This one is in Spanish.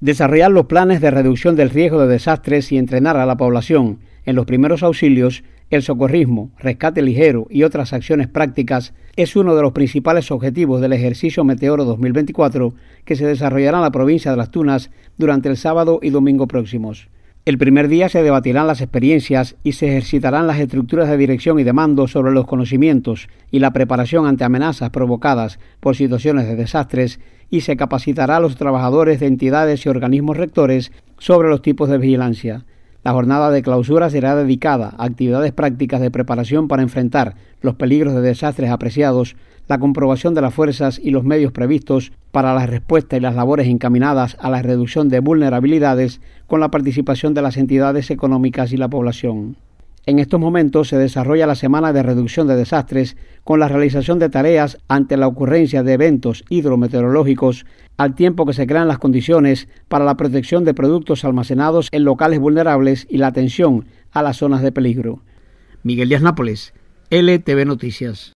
desarrollar los planes de reducción del riesgo de desastres y entrenar a la población en los primeros auxilios, el socorrismo, rescate ligero y otras acciones prácticas es uno de los principales objetivos del ejercicio Meteoro 2024 que se desarrollará en la provincia de Las Tunas durante el sábado y domingo próximos. El primer día se debatirán las experiencias y se ejercitarán las estructuras de dirección y de mando sobre los conocimientos y la preparación ante amenazas provocadas por situaciones de desastres y se capacitará a los trabajadores de entidades y organismos rectores sobre los tipos de vigilancia. La jornada de clausura será dedicada a actividades prácticas de preparación para enfrentar los peligros de desastres apreciados, la comprobación de las fuerzas y los medios previstos para la respuesta y las labores encaminadas a la reducción de vulnerabilidades con la participación de las entidades económicas y la población. En estos momentos se desarrolla la Semana de Reducción de Desastres con la realización de tareas ante la ocurrencia de eventos hidrometeorológicos, al tiempo que se crean las condiciones para la protección de productos almacenados en locales vulnerables y la atención a las zonas de peligro. Miguel Díaz Nápoles, LTV Noticias.